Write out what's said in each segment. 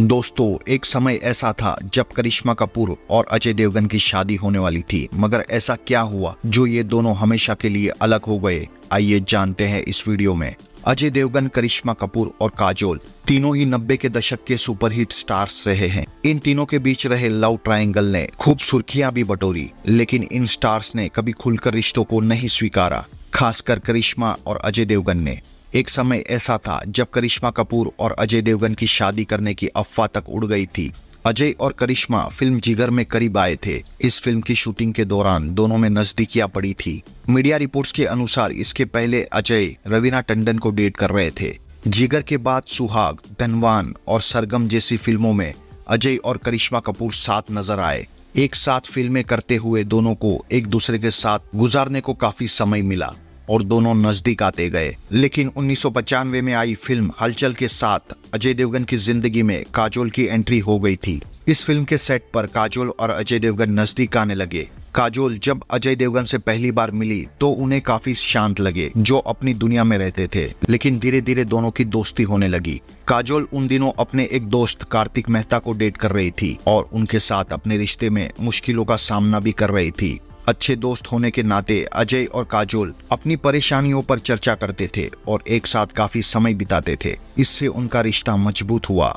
दोस्तों एक समय ऐसा था जब करिश्मा कपूर और अजय देवगन की शादी होने वाली थी मगर ऐसा क्या हुआ जो ये दोनों हमेशा के लिए अलग हो गए आइए जानते हैं इस वीडियो में अजय देवगन करिश्मा कपूर और काजोल तीनों ही नब्बे के दशक के सुपरहिट स्टार्स रहे हैं इन तीनों के बीच रहे लव ट्रायंगल ने खूब सुर्खियां भी बटोरी लेकिन इन स्टार्स ने कभी खुलकर रिश्तों को नहीं स्वीकारा खासकर करिश्मा और अजय देवगन ने एक समय ऐसा था जब करिश्मा कपूर और अजय देवगन की शादी करने की अफवाह तक उड़ गई थी अजय और करिश्मा फिल्म जिगर में करीब आए थे इस फिल्म की शूटिंग के दौरान दोनों में नजदीकियां पड़ी थी मीडिया रिपोर्ट्स के अनुसार इसके पहले अजय रवीना टंडन को डेट कर रहे थे जिगर के बाद सुहाग धनवान और सरगम जैसी फिल्मों में अजय और करिश्मा कपूर साथ नजर आए एक साथ फिल्में करते हुए दोनों को एक दूसरे के साथ गुजारने को काफी समय मिला और दोनों नजदीक आते गए लेकिन उन्नीस में आई फिल्म हलचल के साथ अजय देवगन की जिंदगी में काजोल की एंट्री हो गई थी इस फिल्म के सेट पर काजोल और अजय देवगन नजदीक आने लगे काजोल जब अजय देवगन से पहली बार मिली तो उन्हें काफी शांत लगे जो अपनी दुनिया में रहते थे लेकिन धीरे धीरे दोनों की दोस्ती होने लगी काजोल उन दिनों अपने एक दोस्त कार्तिक मेहता को डेट कर रही थी और उनके साथ अपने रिश्ते में मुश्किलों का सामना भी कर रही थी अच्छे दोस्त होने के नाते अजय और काजोल अपनी परेशानियों पर चर्चा करते थे और एक साथ काफी समय बिताते थे इससे उनका रिश्ता मजबूत हुआ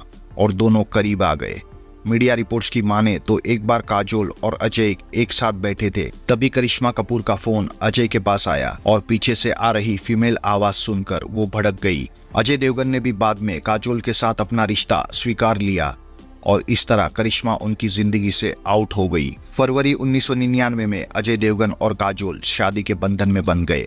और दोनों करीब आ गए मीडिया रिपोर्ट्स की माने तो एक बार काजोल और अजय एक साथ बैठे थे तभी करिश्मा कपूर का फोन अजय के पास आया और पीछे से आ रही फीमेल आवाज सुनकर वो भड़क गई अजय देवगन ने भी बाद में काजोल के साथ अपना रिश्ता स्वीकार लिया और इस तरह करिश्मा उनकी जिंदगी से आउट हो गई फरवरी 1999 में अजय देवगन और काजोल शादी के बंधन में बन गए